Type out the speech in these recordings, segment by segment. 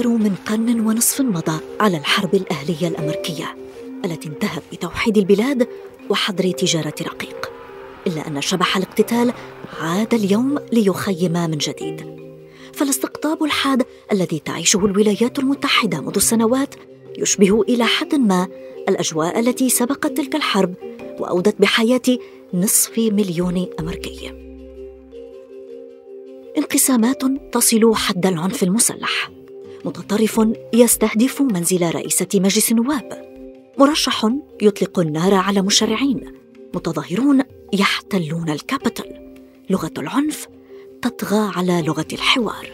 أكثر من قرن ونصف مضى على الحرب الأهلية الأمريكية التي انتهت بتوحيد البلاد وحظر تجارة رقيق إلا أن شبح الاقتتال عاد اليوم ليخيم من جديد فالاستقطاب الحاد الذي تعيشه الولايات المتحدة منذ سنوات يشبه إلى حد ما الأجواء التي سبقت تلك الحرب وأودت بحياة نصف مليون أمريكي انقسامات تصل حد العنف المسلح متطرف يستهدف منزل رئيسة مجلس النواب مرشح يطلق النار على مشرعين متظاهرون يحتلون الكابيتال لغة العنف تطغى على لغة الحوار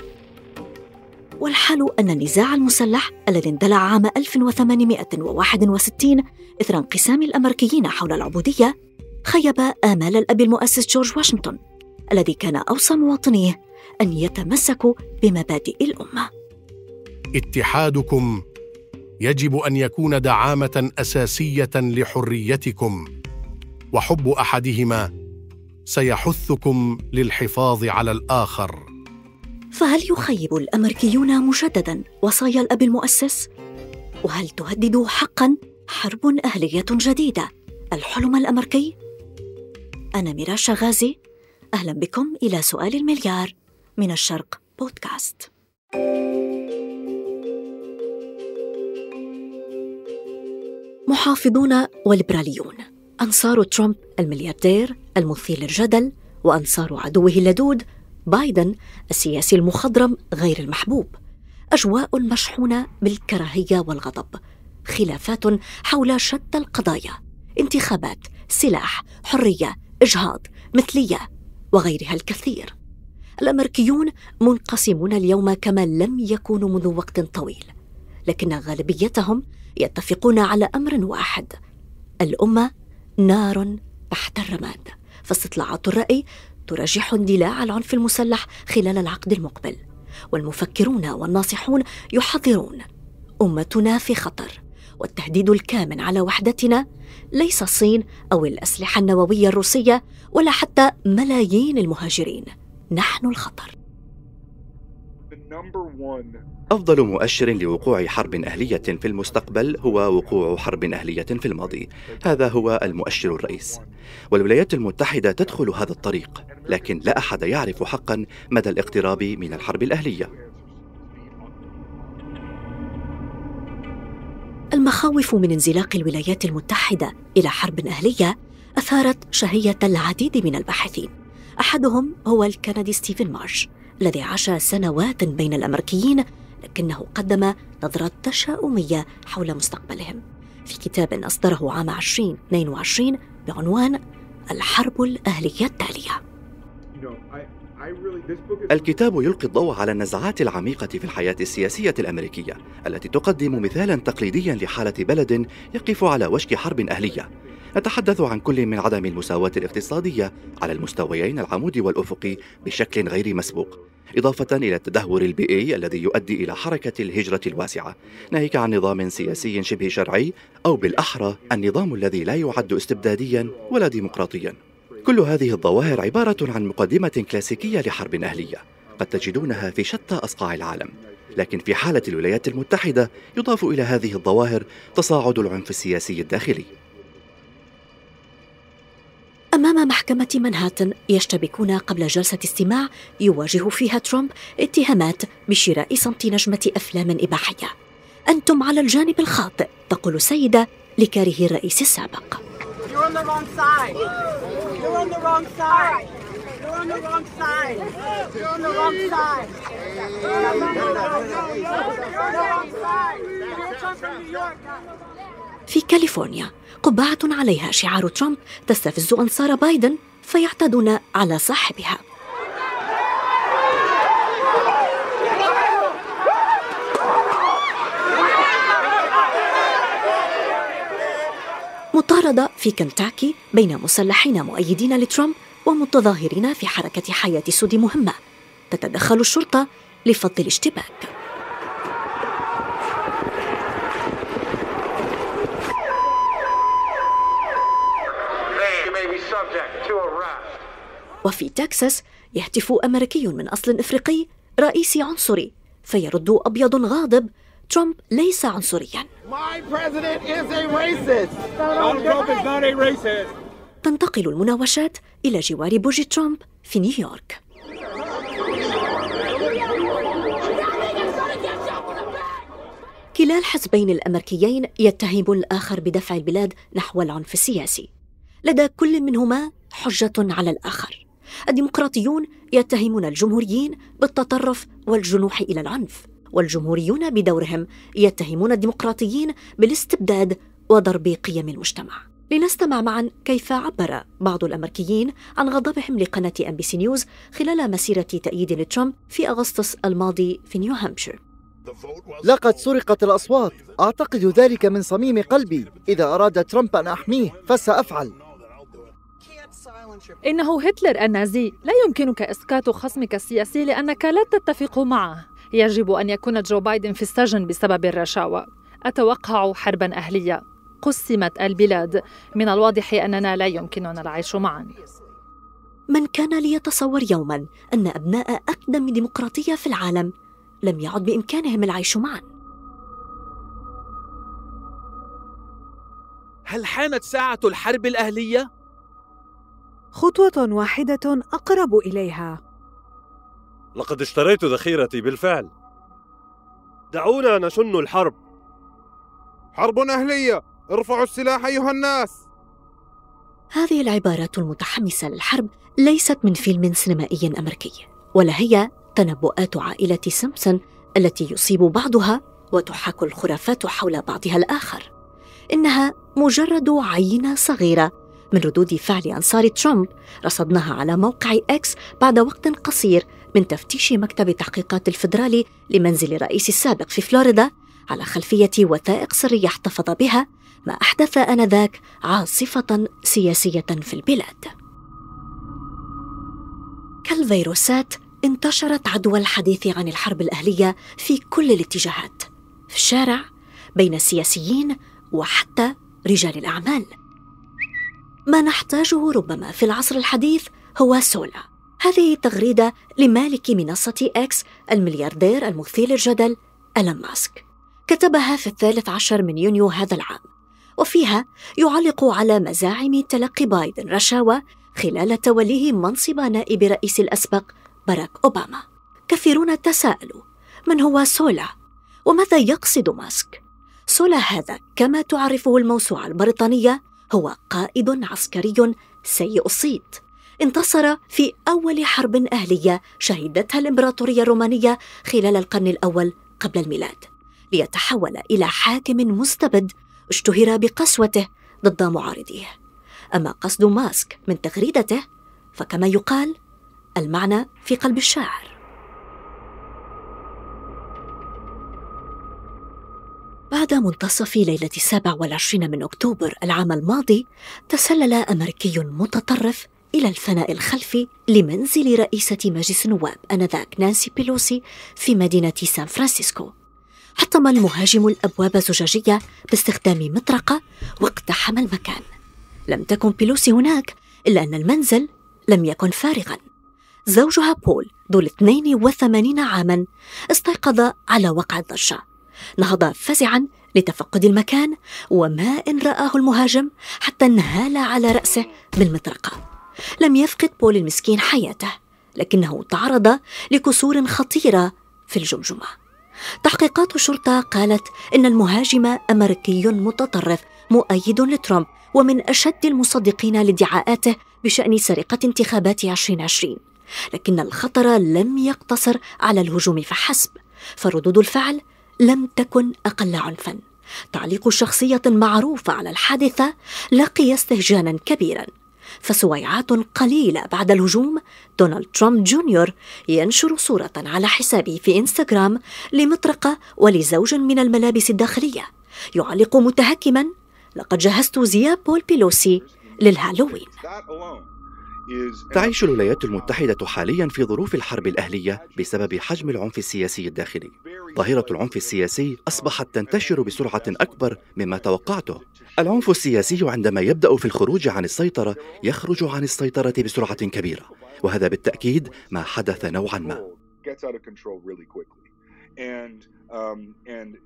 والحال أن النزاع المسلح الذي اندلع عام 1861 إثر انقسام الأمريكيين حول العبودية خيب آمال الأب المؤسس جورج واشنطن الذي كان أوصى مواطنيه أن يتمسكوا بمبادئ الأمة اتحادكم يجب ان يكون دعامه اساسيه لحريتكم وحب احدهما سيحثكم للحفاظ على الاخر فهل يخيب الامريكيون مجددا وصايا الاب المؤسس وهل تهدد حقا حرب اهليه جديده الحلم الامريكي انا ميراشا غازي اهلا بكم الى سؤال المليار من الشرق بودكاست محافظون وليبراليون أنصار ترامب الملياردير المثير للجدل وأنصار عدوه اللدود بايدن السياسي المخضرم غير المحبوب أجواء مشحونة بالكراهية والغضب خلافات حول شتى القضايا انتخابات سلاح حرية إجهاض مثلية وغيرها الكثير الأمريكيون منقسمون اليوم كما لم يكونوا منذ وقت طويل لكن غالبيتهم يتفقون على امر واحد الامه نار تحت الرماد فاستطلاعات الراي ترجح اندلاع العنف المسلح خلال العقد المقبل والمفكرون والناصحون يحذرون امتنا في خطر والتهديد الكامن على وحدتنا ليس الصين او الاسلحه النوويه الروسيه ولا حتى ملايين المهاجرين نحن الخطر أفضل مؤشر لوقوع حرب أهلية في المستقبل هو وقوع حرب أهلية في الماضي، هذا هو المؤشر الرئيس. والولايات المتحدة تدخل هذا الطريق، لكن لا أحد يعرف حقا مدى الاقتراب من الحرب الأهلية. المخاوف من انزلاق الولايات المتحدة إلى حرب أهلية أثارت شهية العديد من الباحثين، أحدهم هو الكندي ستيفن مارش. الذي عاش سنوات بين الأمريكيين لكنه قدم نظرة تشاؤمية حول مستقبلهم في كتاب أصدره عام 2022 بعنوان الحرب الأهلية التالية الكتاب يلقي الضوء على النزعات العميقة في الحياة السياسية الأمريكية التي تقدم مثالا تقليديا لحالة بلد يقف على وشك حرب أهلية نتحدث عن كل من عدم المساواة الاقتصادية على المستويين العمودي والأفقي بشكل غير مسبوق إضافة إلى التدهور البيئي الذي يؤدي إلى حركة الهجرة الواسعة ناهيك عن نظام سياسي شبه شرعي أو بالأحرى النظام الذي لا يعد استبداديا ولا ديمقراطيا كل هذه الظواهر عبارة عن مقدمة كلاسيكية لحرب أهلية قد تجدونها في شتى أصقاع العالم لكن في حالة الولايات المتحدة يضاف إلى هذه الظواهر تصاعد العنف السياسي الداخلي أمام محكمة منهاتن يشتبكون قبل جلسة استماع يواجه فيها ترامب اتهامات بشراء صمت نجمة أفلام إباحية أنتم على الجانب الخاطئ تقول السيدة لكاره الرئيس السابق في كاليفورنيا قبعة عليها شعار ترامب تستفز أنصار بايدن فيعتدون على صاحبها مطاردة في كنتاكي بين مسلحين مؤيدين لترامب ومتظاهرين في حركة حياة سود مهمة تتدخل الشرطة لفض الاشتباك وفي تكساس يهتف أمريكي من أصل إفريقي رئيسي عنصري فيرد أبيض غاضب ترامب ليس عنصريا تنتقل المناوشات إلى جوار برج ترامب في نيويورك كلا الحزبين الأمريكيين يتهم الآخر بدفع البلاد نحو العنف السياسي لدى كل منهما حجة على الآخر الديمقراطيون يتهمون الجمهوريين بالتطرف والجنوح الى العنف والجمهوريون بدورهم يتهمون الديمقراطيين بالاستبداد وضرب قيم المجتمع لنستمع معا كيف عبر بعض الامريكيين عن غضبهم لقناه ام بي سي نيوز خلال مسيره تاييد لترامب في اغسطس الماضي في نيو هامشير لقد سرقت الاصوات اعتقد ذلك من صميم قلبي اذا اراد ترامب ان احميه فسافعل إنه هتلر النازي لا يمكنك إسكات خصمك السياسي لأنك لا تتفق معه يجب أن يكون جو بايدن في السجن بسبب الرشاوى أتوقع حربا أهلية قسمت البلاد من الواضح أننا لا يمكننا العيش معا من كان ليتصور يوما أن أبناء أقدم ديمقراطية في العالم لم يعد بإمكانهم العيش معا هل حانت ساعة الحرب الأهلية؟ خطوة واحدة أقرب إليها لقد اشتريت ذخيرتي بالفعل دعونا نشن الحرب حرب أهلية ارفعوا السلاح أيها الناس هذه العبارات المتحمسة للحرب ليست من فيلم سينمائي أمريكي ولا هي تنبؤات عائلة سمسون التي يصيب بعضها وتحاك الخرافات حول بعضها الآخر إنها مجرد عينة صغيرة من ردود فعل أنصار ترامب رصدناها على موقع إكس بعد وقت قصير من تفتيش مكتب تحقيقات الفدرالي لمنزل الرئيس السابق في فلوريدا على خلفية وثائق سرية احتفظ بها ما أحدث آنذاك عاصفة سياسية في البلاد. كالفيروسات انتشرت عدوى الحديث عن الحرب الأهلية في كل الاتجاهات، في الشارع، بين السياسيين وحتى رجال الأعمال. ما نحتاجه ربما في العصر الحديث هو سولا هذه التغريدة لمالك منصة إكس الملياردير المثير للجدل ألم ماسك كتبها في الثالث عشر من يونيو هذا العام وفيها يعلق على مزاعم تلقي بايدن رشاوى خلال توليه منصب نائب رئيس الأسبق باراك أوباما كثيرون تساءلوا من هو سولا وماذا يقصد ماسك سولا هذا كما تعرفه الموسوعة البريطانية هو قائد عسكري سيء الصيت انتصر في أول حرب أهلية شهدتها الإمبراطورية الرومانية خلال القرن الأول قبل الميلاد ليتحول إلى حاكم مستبد اشتهر بقسوته ضد معارضيه أما قصد ماسك من تغريدته فكما يقال المعنى في قلب الشاعر بعد منتصف ليلة السابع والعشرين من أكتوبر العام الماضي تسلل أمريكي متطرف إلى الفناء الخلفي لمنزل رئيسة مجلس النواب أنذاك نانسي بيلوسي في مدينة سان فرانسيسكو حطم المهاجم الأبواب زجاجية باستخدام مطرقة واقتحم المكان لم تكن بيلوسي هناك إلا أن المنزل لم يكن فارغا زوجها بول ذو 82 عاما استيقظ على وقع الضجة نهض فزعا لتفقد المكان وما إن رآه المهاجم حتى انهال على رأسه بالمطرقة لم يفقد بول المسكين حياته لكنه تعرض لكسور خطيرة في الجمجمة تحقيقات الشرطة قالت إن المهاجم أمريكي متطرف مؤيد لترامب ومن أشد المصدقين لادعاءاته بشأن سرقة انتخابات 2020 لكن الخطر لم يقتصر على الهجوم فحسب فردود الفعل لم تكن أقل عنفا تعليق شخصية معروفة على الحادثة لقي استهجانا كبيرا فسويعات قليلة بعد الهجوم دونالد ترامب جونيور ينشر صورة على حسابه في إنستغرام لمطرقة ولزوج من الملابس الداخلية يعلق متهكما لقد جهزت زياب بول بيلوسي للهالوين تعيش الولايات المتحدة حاليا في ظروف الحرب الأهلية بسبب حجم العنف السياسي الداخلي ظاهرة العنف السياسي أصبحت تنتشر بسرعة أكبر مما توقعته العنف السياسي عندما يبدأ في الخروج عن السيطرة يخرج عن السيطرة بسرعة كبيرة وهذا بالتأكيد ما حدث نوعا ما And um, and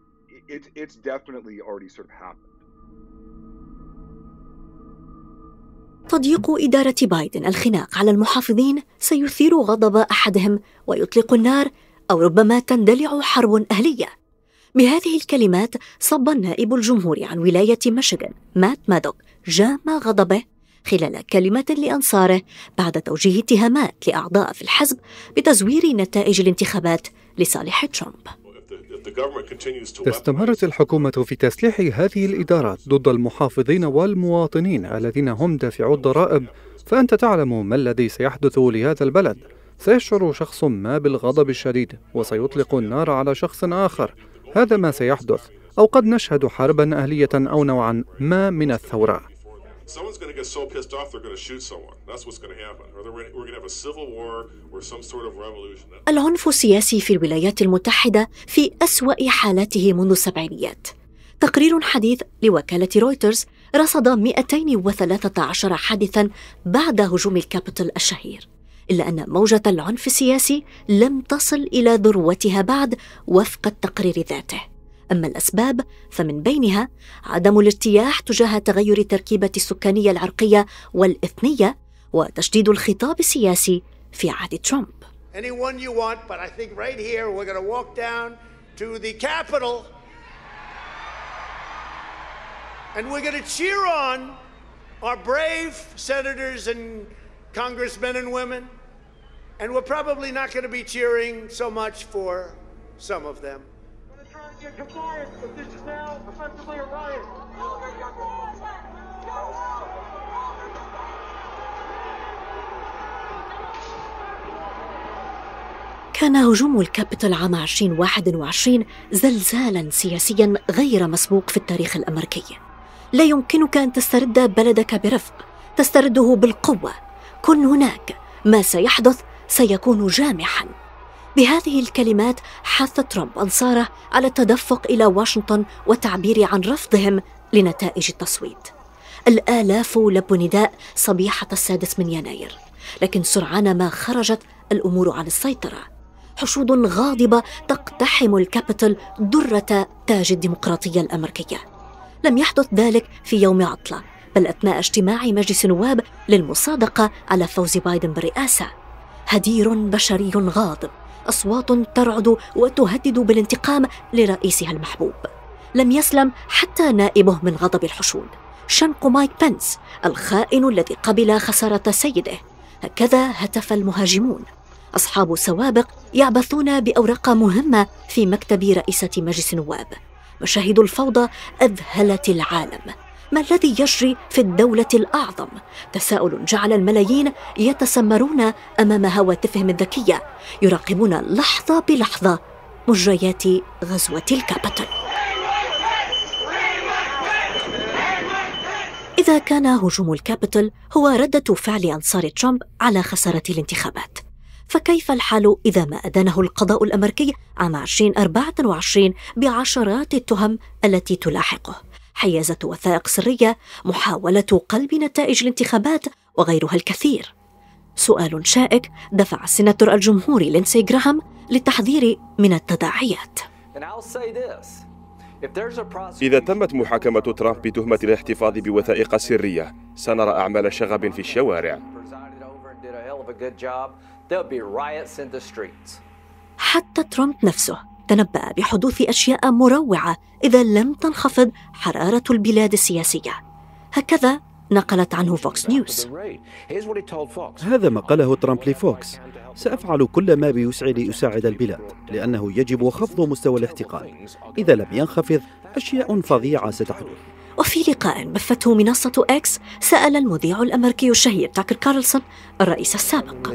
it, it's definitely already sort of happened. تضييق إدارة بايدن الخناق على المحافظين سيثير غضب أحدهم ويطلق النار أو ربما تندلع حرب أهلية بهذه الكلمات صب النائب الجمهوري عن ولاية ميشيغان مات مادوك جام غضبه خلال كلمة لأنصاره بعد توجيه اتهامات لأعضاء في الحزب بتزوير نتائج الانتخابات لصالح ترامب استمرت الحكومة في تسليح هذه الإدارات ضد المحافظين والمواطنين الذين هم دافعو الضرائب فأنت تعلم ما الذي سيحدث لهذا البلد سيشعر شخص ما بالغضب الشديد وسيطلق النار على شخص آخر هذا ما سيحدث أو قد نشهد حربا أهلية أو نوعا ما من الثورة someone's going to get so pissed off they're going to shoot someone. That's what's going to happen. Or we're going to have a civil war or some sort of revolution. العنف السياسي في الولايات المتحدة في أسوأ حالاته منذ السبعينيات. تقرير حديث لوكالة رويترز رصد 213 حادثا بعد هجوم الكابيتال الشهير إلا أن موجة العنف السياسي لم تصل إلى ذروتها بعد وفق التقرير ذاته أما الأسباب فمن بينها عدم الارتياح تجاه تغير التركيبة السكانية العرقية والإثنية وتشديد الخطاب السياسي في عهد ترامب. And we're going to cheer on our brave senators and congressmen and women. And we're probably not going to be cheering so much for some of them. كان هجوم الكابيتال عام 2021 زلزالا سياسيا غير مسبوق في التاريخ الامريكي. لا يمكنك ان تسترد بلدك برفق، تسترده بالقوه. كن هناك، ما سيحدث سيكون جامحا. بهذه الكلمات حث ترامب أنصاره على التدفق إلى واشنطن والتعبير عن رفضهم لنتائج التصويت الآلاف لبوا نداء صبيحة السادس من يناير لكن سرعان ما خرجت الأمور عن السيطرة حشود غاضبة تقتحم الكابيتال درة تاج الديمقراطية الأمريكية لم يحدث ذلك في يوم عطلة بل أثناء اجتماع مجلس النواب للمصادقة على فوز بايدن بالرئاسة هدير بشري غاضب أصوات ترعد وتهدد بالانتقام لرئيسها المحبوب لم يسلم حتى نائبه من غضب الحشود شنق مايك بنس الخائن الذي قبل خسارة سيده هكذا هتف المهاجمون أصحاب سوابق يعبثون بأوراق مهمة في مكتب رئيسة مجلس النواب مشاهد الفوضى أذهلت العالم ما الذي يجري في الدولة الأعظم؟ تساؤل جعل الملايين يتسمرون أمام هواتفهم الذكية يراقبون لحظة بلحظة مجريات غزوة الكابتل إذا كان هجوم الكابيتال هو ردة فعل أنصار ترامب على خسارة الانتخابات فكيف الحال إذا ما أدانه القضاء الأمريكي عام 2024 بعشرات التهم التي تلاحقه؟ حيازة وثائق سرية، محاولة قلب نتائج الانتخابات وغيرها الكثير. سؤال شائك دفع السناتور الجمهوري لينسي جراهام للتحذير من التداعيات. إذا تمت محاكمة ترامب بتهمة الاحتفاظ بوثائق سرية، سنرى أعمال شغب في الشوارع. حتى ترامب نفسه تنبأ بحدوث أشياء مروعة إذا لم تنخفض حرارة البلاد السياسية هكذا نقلت عنه فوكس نيوز هذا ما قاله ترامب لفوكس سأفعل كل ما بوسعي لأساعد البلاد لأنه يجب خفض مستوى الاحتقان إذا لم ينخفض أشياء فظيعة ستحدث وفي لقاء بثته منصة إكس سأل المذيع الأمريكي الشهير تاكر كارلسون الرئيس السابق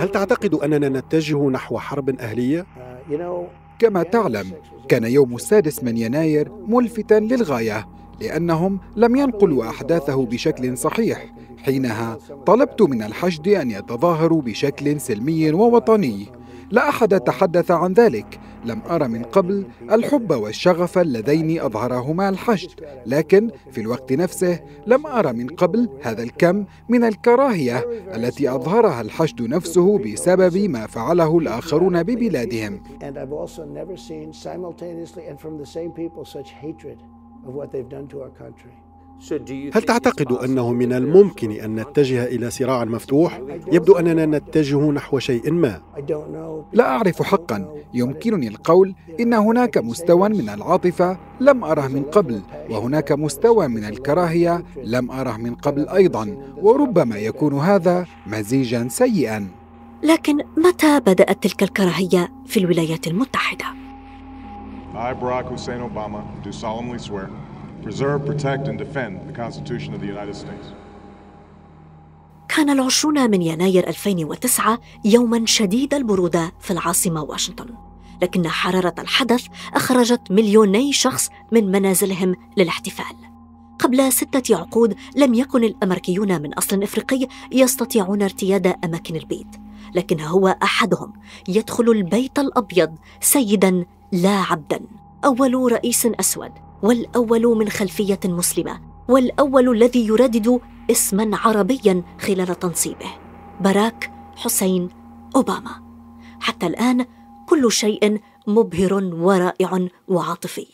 هل تعتقد أننا نتجه نحو حرب أهلية؟ uh, كما تعلم كان يوم السادس من يناير ملفتا للغايه لانهم لم ينقلوا احداثه بشكل صحيح حينها طلبت من الحشد ان يتظاهروا بشكل سلمي ووطني لا احد تحدث عن ذلك لم أرى من قبل الحب والشغف اللذين أظهرهما الحشد لكن في الوقت نفسه لم أرى من قبل هذا الكم من الكراهية التي أظهرها الحشد نفسه بسبب ما فعله الآخرون ببلادهم of what they've done to our country. هل تعتقد انه من الممكن ان نتجه الى صراع مفتوح يبدو اننا نتجه نحو شيء ما لا اعرف حقا يمكنني القول ان هناك مستوى من العاطفه لم اره من قبل وهناك مستوى من الكراهيه لم اره من قبل ايضا وربما يكون هذا مزيجا سيئا لكن متى بدات تلك الكراهيه في الولايات المتحده I, Barack Hussein Obama, do solemnly swear preserve, protect, and defend the Constitution of the United States. كان العشرون من يناير 2009 يوما شديد البرودة في العاصمة واشنطن لكن حرارة الحدث أخرجت مليوني شخص من منازلهم للاحتفال قبل ستة عقود لم يكن الأمريكيون من أصل إفريقي يستطيعون ارتياد أماكن البيت لكن هو أحدهم يدخل البيت الأبيض سيدا لا عبدا أول رئيس أسود والاول من خلفيه مسلمه والاول الذي يردد اسما عربيا خلال تنصيبه باراك حسين اوباما حتى الان كل شيء مبهر ورائع وعاطفي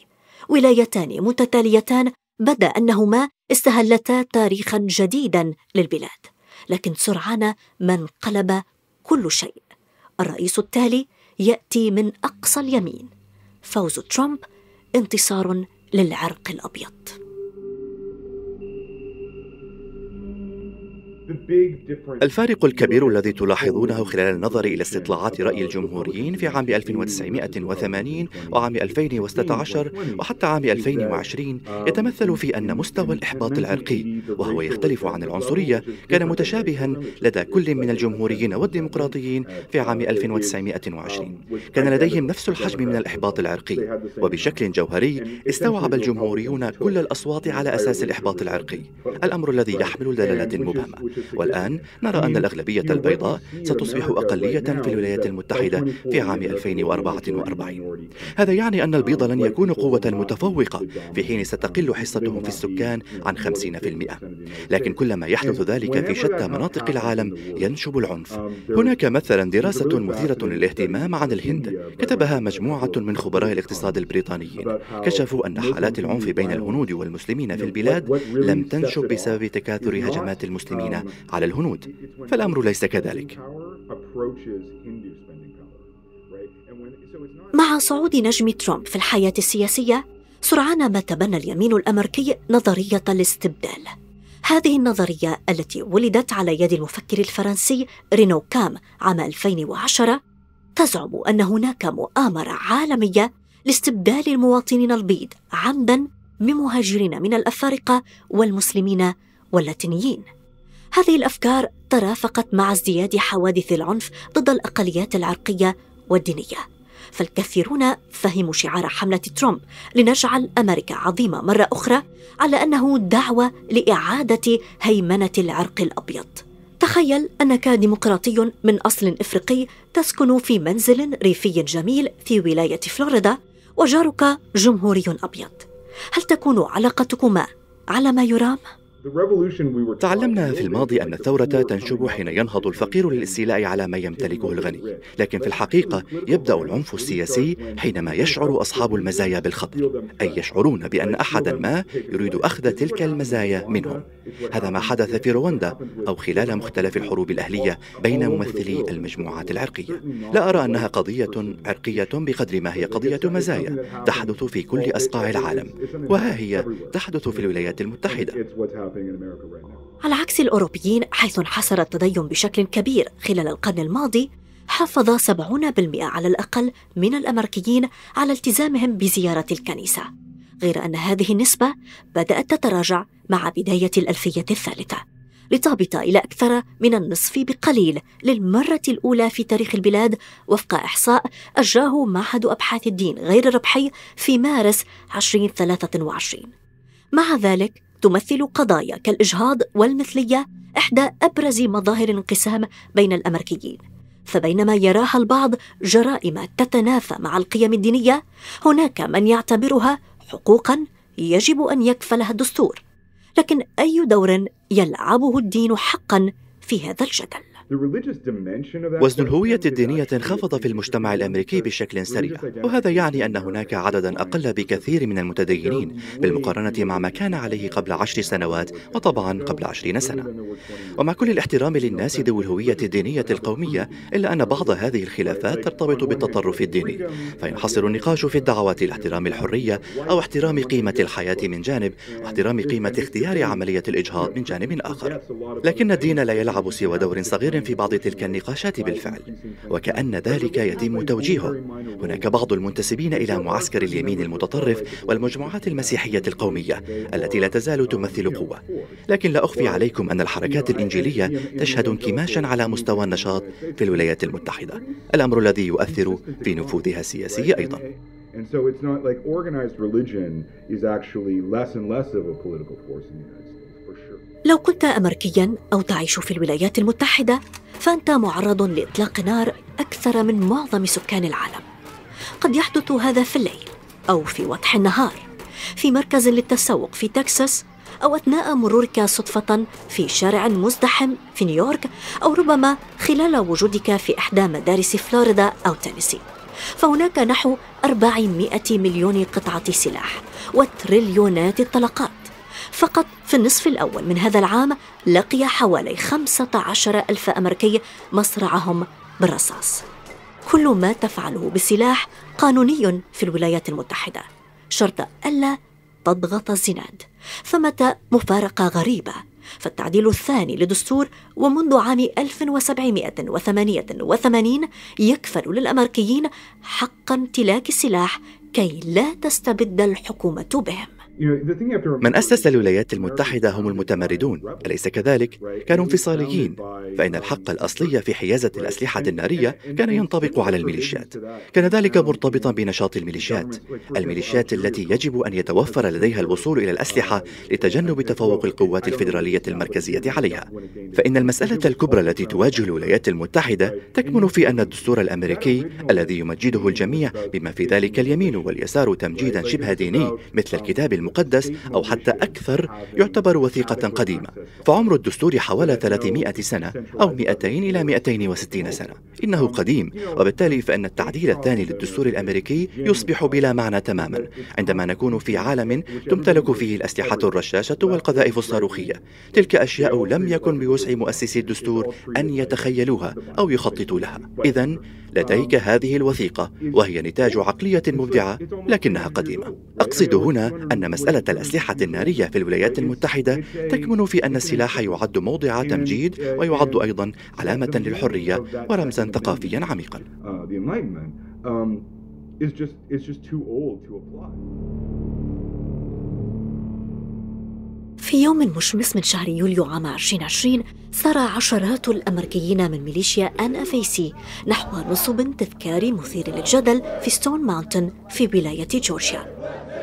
ولايتان متتاليتان بدا انهما استهلتا تاريخا جديدا للبلاد لكن سرعان ما انقلب كل شيء الرئيس التالي ياتي من اقصى اليمين فوز ترامب انتصار للعرق الأبيض الفارق الكبير الذي تلاحظونه خلال النظر إلى استطلاعات رأي الجمهوريين في عام 1980 وعام 2016 وحتى عام 2020 يتمثل في أن مستوى الإحباط العرقي وهو يختلف عن العنصرية كان متشابها لدى كل من الجمهوريين والديمقراطيين في عام 1920 كان لديهم نفس الحجم من الإحباط العرقي وبشكل جوهري استوعب الجمهوريون كل الأصوات على أساس الإحباط العرقي الأمر الذي يحمل دلالات مبهمة والآن نرى أن الأغلبية البيضاء ستصبح أقلية في الولايات المتحدة في عام 2044 هذا يعني أن البيض لن يكون قوة متفوقة في حين ستقل حصتهم في السكان عن 50% لكن كلما يحدث ذلك في شتى مناطق العالم ينشب العنف هناك مثلا دراسة مثيرة للاهتمام عن الهند كتبها مجموعة من خبراء الاقتصاد البريطانيين كشفوا أن حالات العنف بين الهنود والمسلمين في البلاد لم تنشب بسبب تكاثر هجمات المسلمين على الهنود فالأمر ليس كذلك مع صعود نجم ترامب في الحياة السياسية سرعان ما تبنى اليمين الأمريكي نظرية الاستبدال هذه النظرية التي ولدت على يد المفكر الفرنسي رينو كام عام 2010 تزعم أن هناك مؤامرة عالمية لاستبدال المواطنين البيض عمدا بمهاجرين من الأفارقة والمسلمين واللاتينيين هذه الافكار ترافقت مع ازدياد حوادث العنف ضد الاقليات العرقيه والدينيه فالكثيرون فهموا شعار حمله ترامب لنجعل امريكا عظيمه مره اخرى على انه دعوه لاعاده هيمنه العرق الابيض تخيل انك ديمقراطي من اصل افريقي تسكن في منزل ريفي جميل في ولايه فلوريدا وجارك جمهوري ابيض هل تكون علاقتكما على ما يرام تعلمنا في الماضي أن الثورة تنشب حين ينهض الفقير للاستيلاء على ما يمتلكه الغني لكن في الحقيقة يبدأ العنف السياسي حينما يشعر أصحاب المزايا بالخطر أي يشعرون بأن أحدا ما يريد أخذ تلك المزايا منهم هذا ما حدث في رواندا أو خلال مختلف الحروب الأهلية بين ممثلي المجموعات العرقية لا أرى أنها قضية عرقية بقدر ما هي قضية مزايا تحدث في كل أصقاع العالم وها هي تحدث في الولايات المتحدة على عكس الأوروبيين حيث انحصر التدين بشكل كبير خلال القرن الماضي حافظ 70% على الأقل من الأمريكيين على التزامهم بزيارة الكنيسة غير أن هذه النسبة بدأت تتراجع مع بداية الألفية الثالثة لتهبط إلى أكثر من النصف بقليل للمرة الأولى في تاريخ البلاد وفق إحصاء أجراه معهد أبحاث الدين غير الربحي في مارس 2023 مع ذلك تمثل قضايا كالإجهاض والمثلية إحدى أبرز مظاهر الانقسام بين الأمريكيين فبينما يراها البعض جرائم تتنافى مع القيم الدينية هناك من يعتبرها حقوقا يجب أن يكفلها الدستور لكن أي دور يلعبه الدين حقا في هذا الجدل وزن الهوية الدينية انخفض في المجتمع الأمريكي بشكل سريع وهذا يعني أن هناك عددا أقل بكثير من المتدينين بالمقارنة مع ما كان عليه قبل عشر سنوات وطبعا قبل عشرين سنة ومع كل الاحترام للناس ذوي الهوية الدينية القومية إلا أن بعض هذه الخلافات ترتبط بالتطرف الديني فينحصر النقاش في الدعوات لاحترام الحرية أو احترام قيمة الحياة من جانب واحترام قيمة اختيار عملية الإجهاض من جانب آخر لكن الدين لا يلعب سوى دور صغير دخل في بعض تلك النقاشات بالفعل وكأن ذلك يتم توجيهه هناك بعض المنتسبين إلى معسكر اليمين المتطرف والمجموعات المسيحية القومية التي لا تزال تمثل قوة لكن لا أخفي عليكم أن الحركات الإنجيلية تشهد انكماشا على مستوى النشاط في الولايات المتحدة الأمر الذي يؤثر في نفوذها السياسي أيضا And so it's not like organized religion is actually less and less of a political force in the United States. لو كنت أمريكياً أو تعيش في الولايات المتحدة فأنت معرض لإطلاق نار أكثر من معظم سكان العالم قد يحدث هذا في الليل أو في وضح النهار في مركز للتسوق في تكساس أو أثناء مرورك صدفة في شارع مزدحم في نيويورك أو ربما خلال وجودك في إحدى مدارس فلوريدا أو تينيسي فهناك نحو 400 مليون قطعة سلاح وتريليونات الطلقات فقط في النصف الأول من هذا العام لقي حوالي 15 ألف أمريكي مصرعهم بالرصاص كل ما تفعله بالسلاح قانوني في الولايات المتحدة شرط ألا تضغط الزناد ثمة مفارقة غريبة فالتعديل الثاني لدستور ومنذ عام 1788 يكفل للأمريكيين حق امتلاك السلاح كي لا تستبد الحكومة بهم من أسس الولايات المتحدة هم المتمردون أليس كذلك؟ كانوا انفصاليين فإن الحق um, الأصلي في حيازة الأسلحة النارية كان ينطبق على الميليشيات كان ذلك um, مرتبطا بنشاط الميليشيات الميليشيات التي يجب أن يتوفر لديها الوصول إلى الأسلحة لتجنب تفوق القوات الفيدرالية المركزية عليها فإن المسألة الكبرى التي تواجه الولايات المتحدة تكمن في أن الدستور الأمريكي الذي يمجده الجميع بما في ذلك اليمين واليسار تمجيدا شبه ديني مثل um, الكتاب المقدس أو حتى أكثر يعتبر وثيقة قديمة فعمر الدستور حوالي 300 سنة أو 200 إلى 260 سنة إنه قديم وبالتالي فإن التعديل الثاني للدستور الأمريكي يصبح بلا معنى تماما عندما نكون في عالم تمتلك فيه الأسلحة الرشاشة والقذائف الصاروخية تلك أشياء لم يكن بوسع مؤسسي الدستور أن يتخيلوها أو يخططوا لها إذا لديك هذه الوثيقة وهي نتاج عقلية مبدعة لكنها قديمة أقصد هنا أن مسألة الأسلحة النارية في الولايات المتحدة تكمن في أن السلاح يعد موضع تمجيد ويعد أيضا علامة للحرية ورمزا ثقافيا عميقا uh, um, is just just too old to apply. في يوم مشمس من شهر يوليو عام 2020 سار عشرات الأمريكيين من ميليشيا آن أفيسي نحو نصب تذكاري مثير للجدل في ستون ماونتن في ولاية جورجيا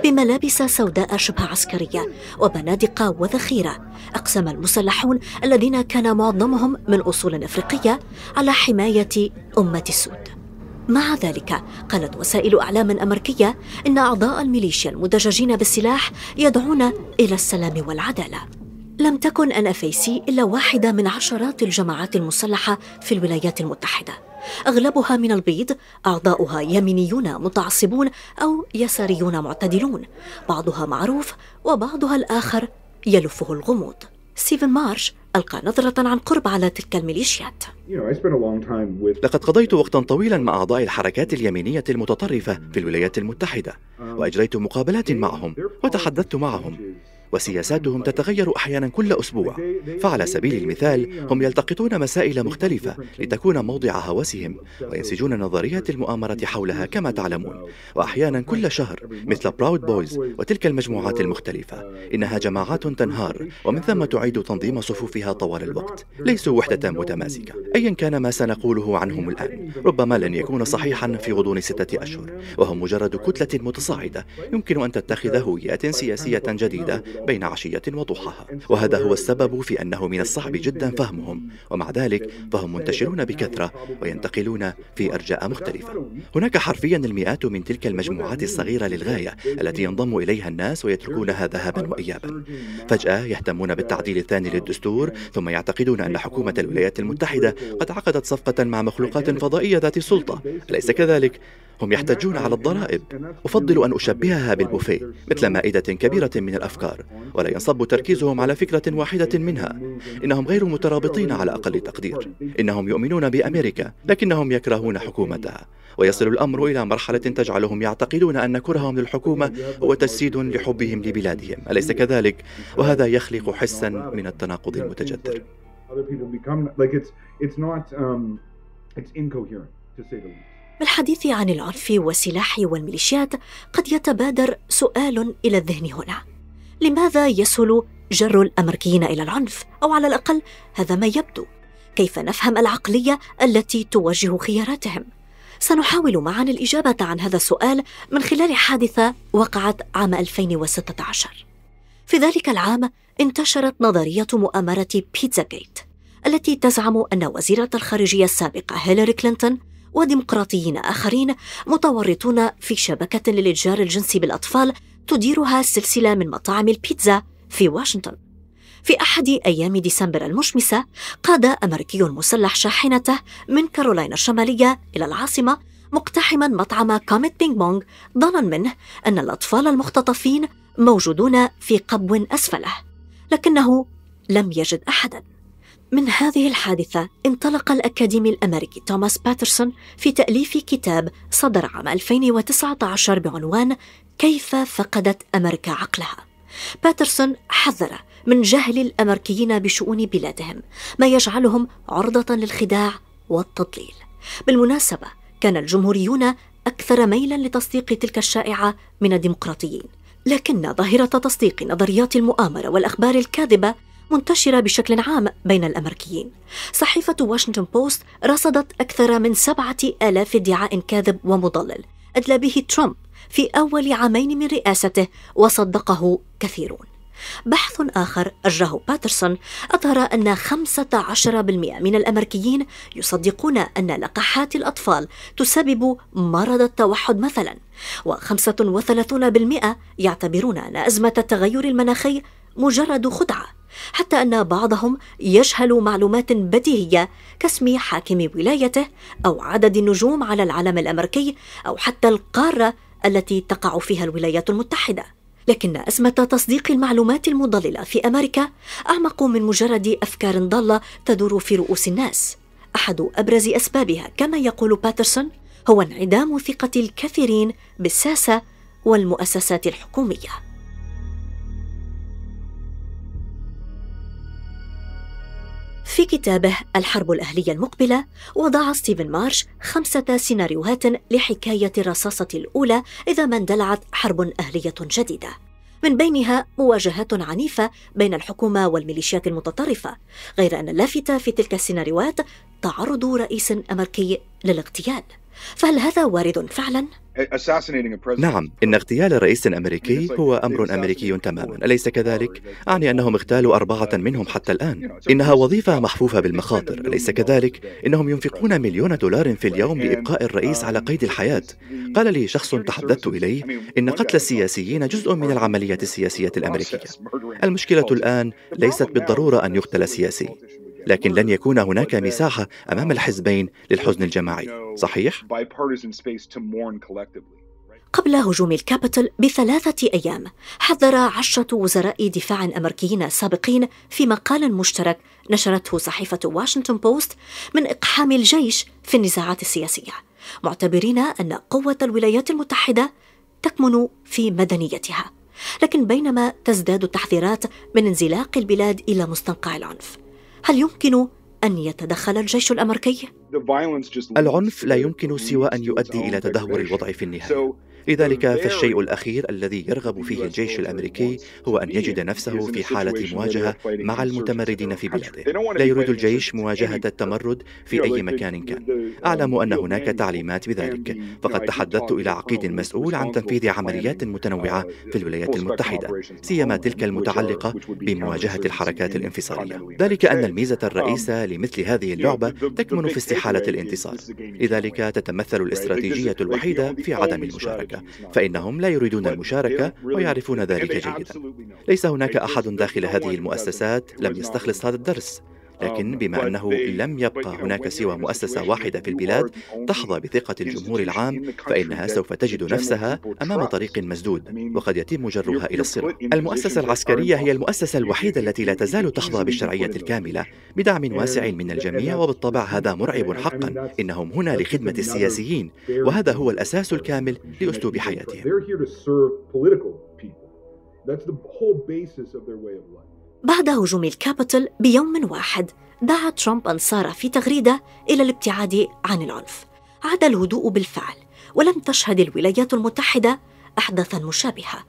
بملابس سوداء شبه عسكرية وبنادق وذخيرة أقسم المسلحون الذين كان معظمهم من أصول أفريقية على حماية أمة السود مع ذلك قالت وسائل أعلام أمريكية إن أعضاء الميليشيا المدججين بالسلاح يدعون إلى السلام والعدالة لم تكن ان سي إلا واحدة من عشرات الجماعات المسلحة في الولايات المتحدة أغلبها من البيض أعضاؤها يمينيون متعصبون أو يساريون معتدلون بعضها معروف وبعضها الآخر يلفه الغموض ستيفن مارش ألقى نظرة عن قرب على تلك الميليشيات لقد قضيت وقتا طويلا مع أعضاء الحركات اليمينية المتطرفة في الولايات المتحدة um, وأجريت مقابلات معهم وتحدثت معهم وسياساتهم تتغير أحيانا كل أسبوع فعلى سبيل المثال هم يلتقطون مسائل مختلفة لتكون موضع هوسهم وينسجون نظريات المؤامرة حولها كما تعلمون وأحيانا كل شهر مثل براود بويز وتلك المجموعات المختلفة إنها جماعات تنهار ومن ثم تعيد تنظيم صفوفها طوال الوقت ليسوا وحدة متماسكة أيا كان ما سنقوله عنهم الآن ربما لن يكون صحيحا في غضون ستة أشهر وهم مجرد كتلة متصاعدة يمكن أن تتخذ هويات سياسية جديدة بين عشية وضحاها وهذا هو السبب في أنه من الصعب جدا فهمهم ومع ذلك فهم منتشرون بكثرة وينتقلون في أرجاء مختلفة هناك حرفيا المئات من تلك المجموعات الصغيرة للغاية التي ينضم إليها الناس ويتركونها ذهابا وإيابا فجأة يهتمون بالتعديل الثاني للدستور ثم يعتقدون أن حكومة الولايات المتحدة قد عقدت صفقة مع مخلوقات فضائية ذات السلطة أليس كذلك؟ هم يحتجون على الضرائب أفضل أن أشبهها بالبوفيه مثل مائدة كبيرة من الأفكار ولا ينصب تركيزهم على فكرة واحدة منها إنهم غير مترابطين على أقل تقدير إنهم يؤمنون بأمريكا لكنهم يكرهون حكومتها ويصل الأمر إلى مرحلة تجعلهم يعتقدون أن كرههم للحكومة هو تجسيد لحبهم لبلادهم أليس كذلك؟ وهذا يخلق حسا من التناقض المتجذر بالحديث عن العنف والسلاح والميليشيات قد يتبادر سؤال إلى الذهن هنا لماذا يسهل جر الامريكيين الى العنف او على الاقل هذا ما يبدو كيف نفهم العقليه التي توجه خياراتهم سنحاول معا الاجابه عن هذا السؤال من خلال حادثه وقعت عام 2016 في ذلك العام انتشرت نظريه مؤامره بيتزا جيت التي تزعم ان وزيره الخارجيه السابقه هيلاري كلينتون وديمقراطيين اخرين متورطون في شبكه للاتجار الجنسي بالاطفال تديرها سلسلة من مطاعم البيتزا في واشنطن في أحد أيام ديسمبر المشمسة قاد أمريكي مسلح شاحنته من كارولاينا الشمالية إلى العاصمة مقتحما مطعم كوميت بينج بونج ظنا منه أن الأطفال المختطفين موجودون في قبو أسفله لكنه لم يجد أحدا من هذه الحادثة انطلق الأكاديمي الأمريكي توماس باترسون في تأليف كتاب صدر عام 2019 بعنوان كيف فقدت أمريكا عقلها باترسون حذر من جهل الأمريكيين بشؤون بلادهم ما يجعلهم عرضة للخداع والتضليل بالمناسبة كان الجمهوريون أكثر ميلا لتصديق تلك الشائعة من الديمقراطيين لكن ظاهرة تصديق نظريات المؤامرة والأخبار الكاذبة منتشرة بشكل عام بين الأمريكيين صحيفة واشنطن بوست رصدت أكثر من سبعة آلاف ادعاء كاذب ومضلل أدلى به ترامب في أول عامين من رئاسته وصدقه كثيرون بحث آخر أجراه باترسون أظهر أن 15% من الأمريكيين يصدقون أن لقاحات الأطفال تسبب مرض التوحد مثلا و35% يعتبرون أن أزمة التغير المناخي مجرد خدعة حتى أن بعضهم يجهل معلومات بديهية كاسم حاكم ولايته أو عدد النجوم على العلم الأمريكي أو حتى القارة التي تقع فيها الولايات المتحدة لكن أزمة تصديق المعلومات المضللة في أمريكا أعمق من مجرد أفكار ضالة تدور في رؤوس الناس أحد أبرز أسبابها كما يقول باترسون هو انعدام ثقة الكثيرين بالساسة والمؤسسات الحكوميه في كتابه الحرب الأهلية المقبلة وضع ستيفن مارش خمسة سيناريوهات لحكاية الرصاصة الأولى إذا ما اندلعت حرب أهلية جديدة من بينها مواجهات عنيفة بين الحكومة والميليشيات المتطرفة غير أن اللافتة في تلك السيناريوهات تعرض رئيس أمريكي للاغتيال فهل هذا وارد فعلا؟ نعم إن اغتيال رئيس أمريكي هو أمر أمريكي تماما أليس كذلك؟ أعني أنهم اغتالوا أربعة منهم حتى الآن إنها وظيفة محفوفة بالمخاطر أليس كذلك؟ إنهم ينفقون مليون دولار في اليوم لإبقاء الرئيس على um, قيد الحياة قال لي شخص تحدثت إليه إن قتل السياسيين جزء من العملية السياسية الأمريكية المشكلة الآن ليست بالضرورة أن يقتل سياسي لكن لن يكون هناك مساحة أمام الحزبين للحزن الجماعي صحيح؟ قبل هجوم الكابيتول بثلاثة أيام حذر عشرة وزراء دفاع أمريكيين سابقين في مقال مشترك نشرته صحيفة واشنطن بوست من إقحام الجيش في النزاعات السياسية معتبرين أن قوة الولايات المتحدة تكمن في مدنيتها لكن بينما تزداد التحذيرات من انزلاق البلاد إلى مستنقع العنف هل يمكن أن يتدخل الجيش الأمريكي؟ العنف لا يمكن سوى أن يؤدي إلى تدهور الوضع في النهاية لذلك فالشيء الأخير الذي يرغب فيه الجيش الأمريكي هو أن يجد نفسه في حالة مواجهة مع المتمردين في بلاده لا يريد الجيش مواجهة التمرد في أي مكان كان uh, أعلم أن هناك تعليمات بذلك uh, فقد تحدثت إلى عقيد مسؤول عن تنفيذ عمليات متنوعة uh, في الولايات المتحدة سيما تلك المتعلقة بمواجهة الحركات الانفصالية ذلك أن الميزة الرئيسة um, لمثل هذه اللعبة تكمن في استحالة الانتصار لذلك تتمثل الاستراتيجية الوحيدة في عدم المشاركة المشاركة فإنهم لا يريدون المشاركة ويعرفون ذلك جيدا ليس هناك أحد داخل هذه المؤسسات لم يستخلص هذا الدرس آه، لكن بما أنه لم يبقى هناك سوى مؤسسة واحدة في البلاد تحظى بثقة الجمهور العام فإنها سوف تجد نفسها أمام طريق مسدود وقد يتم جرها إلى الصراع المؤسسة العسكرية هي المؤسسة الوحيدة التي لا تزال تحظى بالشرعية الكاملة بدعم واسع من الجميع وبالطبع هذا مرعب حقا إنهم هنا لخدمة السياسيين وهذا هو الأساس الكامل لأسلوب حياتهم That's the whole basis of their way of life. بعد هجوم الكابيتول بيوم واحد دعا ترامب أنصاره في تغريدة إلى الابتعاد عن العنف عاد الهدوء بالفعل ولم تشهد الولايات المتحدة أحداثا مشابهة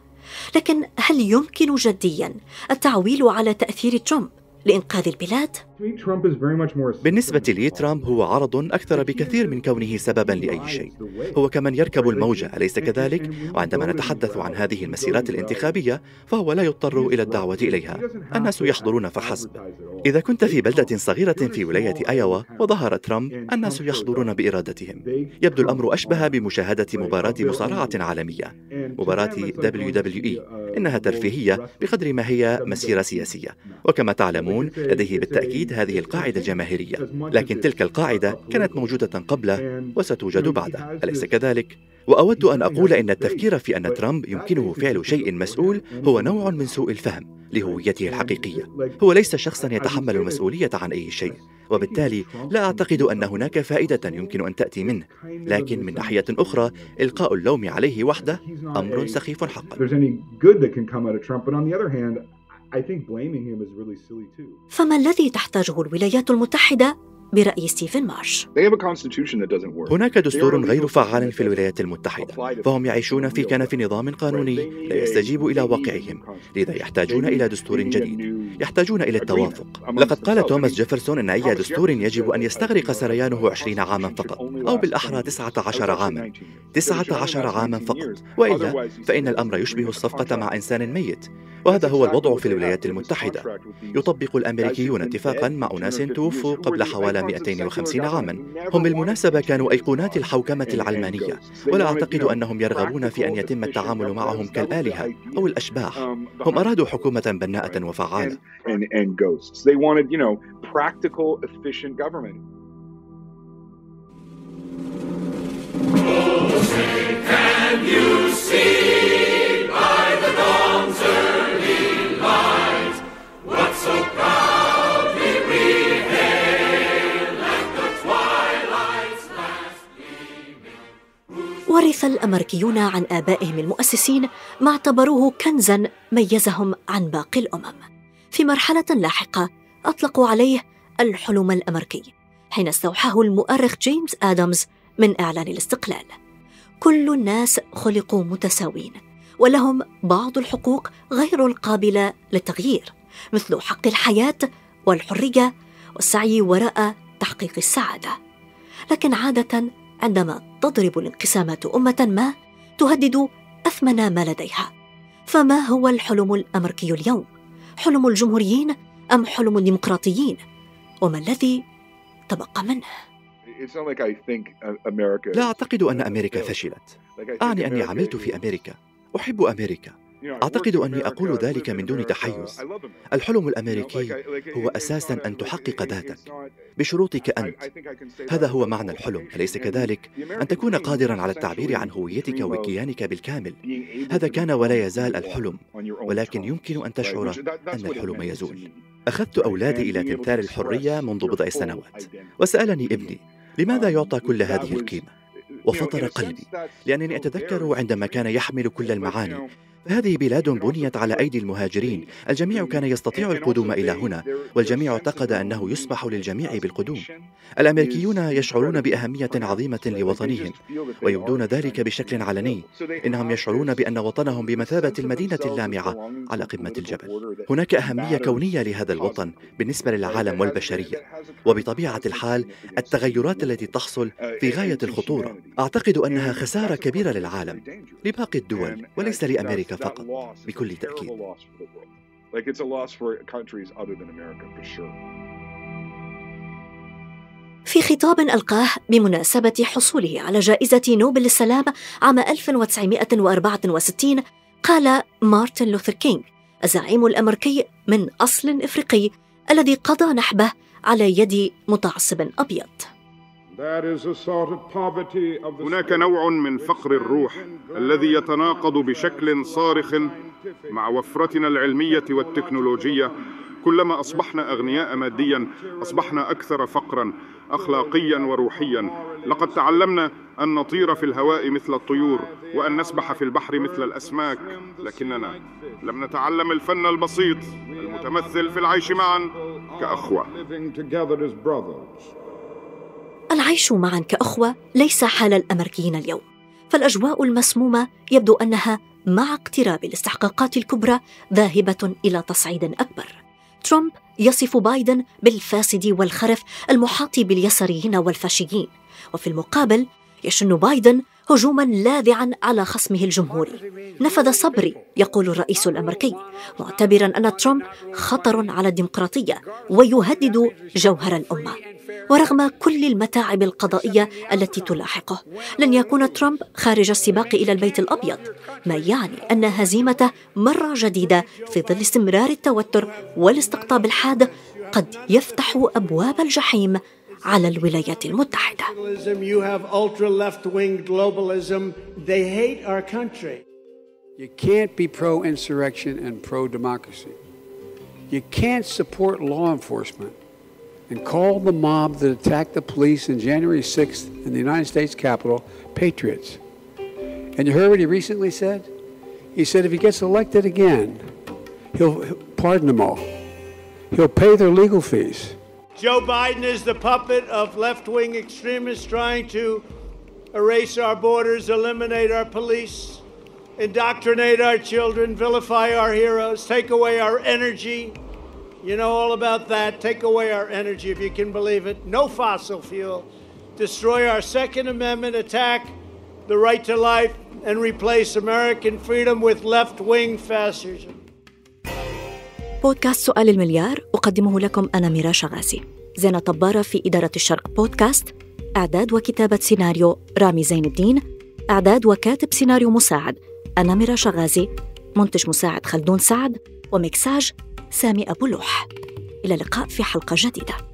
لكن هل يمكن جديا التعويل على تأثير ترامب لإنقاذ البلاد؟ بالنسبة لي ترامب هو عرض أكثر بكثير من كونه سببا لأي شيء هو كمن يركب الموجة أليس كذلك؟ وعندما نتحدث عن هذه المسيرات الانتخابية فهو لا يضطر إلى الدعوة إليها الناس يحضرون فحسب إذا كنت في بلدة صغيرة في ولاية أيوا وظهر ترامب الناس يحضرون بإرادتهم يبدو الأمر أشبه بمشاهدة مباراة مصارعة عالمية مباراة WWE uh, إنها ترفيهية بقدر ما هي مسيرة سياسية وكما تعلمون لديه بالتأكيد هذه القاعدة الجماهيرية لكن تلك القاعدة كانت موجودة قبله وستوجد بعده أليس كذلك؟ وأود أن أقول إن التفكير في أن ترامب يمكنه فعل شيء مسؤول هو نوع من سوء الفهم لهويته الحقيقية هو ليس شخصا يتحمل المسؤولية عن أي شيء وبالتالي لا أعتقد أن هناك فائدة يمكن أن تأتي منه لكن من ناحية أخرى إلقاء اللوم عليه وحده أمر سخيف حقا فما الذي تحتاجه الولايات المتحدة برأي ستيفن مارش هناك دستور غير فعال في الولايات المتحدة فهم يعيشون في كنف نظام قانوني لا يستجيب إلى واقعهم لذا يحتاجون إلى دستور جديد يحتاجون إلى التوافق لقد قال توماس جيفرسون أن أي دستور يجب أن يستغرق سريانه 20 عاما فقط أو بالأحرى 19 عاما 19 عاما فقط وإلا فإن الأمر يشبه الصفقة مع إنسان ميت وهذا هو الوضع في الولايات المتحدة يطبق الأمريكيون اتفاقا مع أناس توفوا قبل حوالي 250 عاما هم بالمناسبة كانوا أيقونات الحوكمة العلمانية ولا أعتقد أنهم يرغبون في أن يتم التعامل معهم كالآلهة أو الأشباح هم أرادوا حكومة بناءة وفعالة Can you see? ورث الامريكيون عن ابائهم المؤسسين ما اعتبروه كنزا ميزهم عن باقي الامم في مرحله لاحقه اطلقوا عليه الحلم الامريكي حين استوحاه المؤرخ جيمس ادمز من اعلان الاستقلال كل الناس خلقوا متساوين ولهم بعض الحقوق غير القابله للتغيير مثل حق الحياه والحريه والسعي وراء تحقيق السعاده لكن عاده عندما تضرب الانقسامات أمة ما تهدد أثمن ما لديها فما هو الحلم الأمريكي اليوم؟ حلم الجمهوريين أم حلم الديمقراطيين؟ وما الذي تبقى منه؟ لا أعتقد أن أمريكا فشلت أعني أني عملت في أمريكا أحب أمريكا أعتقد أني أقول ذلك من دون تحيز الحلم الأمريكي هو أساسا أن تحقق ذاتك بشروطك أنت هذا هو معنى الحلم أليس كذلك؟ أن تكون قادرا على التعبير عن هويتك وكيانك بالكامل هذا كان ولا يزال الحلم ولكن يمكن أن تشعر أن الحلم يزول أخذت أولادي إلى تمثال الحرية منذ بضع سنوات وسألني ابني لماذا يعطى كل هذه القيمة؟ وفطر قلبي لأنني أتذكر عندما كان يحمل كل المعاني فهذه بلاد بنيت على أيدي المهاجرين الجميع كان يستطيع القدوم إلى هنا والجميع اعتقد أنه يسمح للجميع بالقدوم الأمريكيون يشعرون بأهمية عظيمة لوطنهم ويبدون ذلك بشكل علني إنهم يشعرون بأن وطنهم بمثابة المدينة اللامعة على قمة الجبل هناك أهمية كونية لهذا الوطن بالنسبة للعالم والبشرية وبطبيعة الحال التغيرات التي تحصل في غاية الخطورة أعتقد أنها خسارة كبيرة للعالم لباقي الدول وليس لأمريكا فقط بكل تأكيد في خطاب ألقاه بمناسبة حصوله على جائزة نوبل للسلام عام 1964 قال مارتن لوثر كينغ الزعيم الأمريكي من أصل إفريقي الذي قضى نحبه على يد متعصب أبيض هناك نوع من فقر الروح الذي يتناقض بشكل صارخ مع وفرتنا العلميه والتكنولوجيه كلما اصبحنا اغنياء ماديا اصبحنا اكثر فقرا اخلاقيا وروحيا لقد تعلمنا ان نطير في الهواء مثل الطيور وان نسبح في البحر مثل الاسماك لكننا لم نتعلم الفن البسيط المتمثل في العيش معا كاخوه العيش معا كأخوة ليس حال الأمريكيين اليوم فالأجواء المسمومة يبدو أنها مع اقتراب الاستحقاقات الكبرى ذاهبة إلى تصعيد أكبر ترامب يصف بايدن بالفاسد والخرف المحاط باليساريين والفاشيين وفي المقابل يشن بايدن هجوما لاذعا على خصمه الجمهوري نفذ صبري يقول الرئيس الامريكي معتبرا ان ترامب خطر على الديمقراطيه ويهدد جوهر الامه ورغم كل المتاعب القضائيه التي تلاحقه لن يكون ترامب خارج السباق الى البيت الابيض ما يعني ان هزيمته مره جديده في ظل استمرار التوتر والاستقطاب الحاد قد يفتح ابواب الجحيم على الولايات المتحدة You can't be pro-insurrection and pro-democracy. You can't support law enforcement and call the mob that attacked the police on January 6th in the United States Capitol patriots. And you heard what he recently said? He said if he gets elected again, he'll pardon them all. He'll pay their legal fees. Joe Biden is the puppet of left wing extremists trying to erase our borders, eliminate our police, indoctrinate our children, vilify our heroes, take away our energy. You know all about that. Take away our energy, if you can believe it. No fossil fuel. Destroy our Second Amendment, attack the right to life, and replace American freedom with left wing fascism. بودكاست سؤال المليار أقدمه لكم أنا ميرا شغازي زينة طبارة في إدارة الشرق بودكاست إعداد وكتابة سيناريو رامي زين الدين إعداد وكاتب سيناريو مساعد أنا ميرا شغازي منتج مساعد خلدون سعد ومكساج سامي أبو لوح إلى اللقاء في حلقة جديدة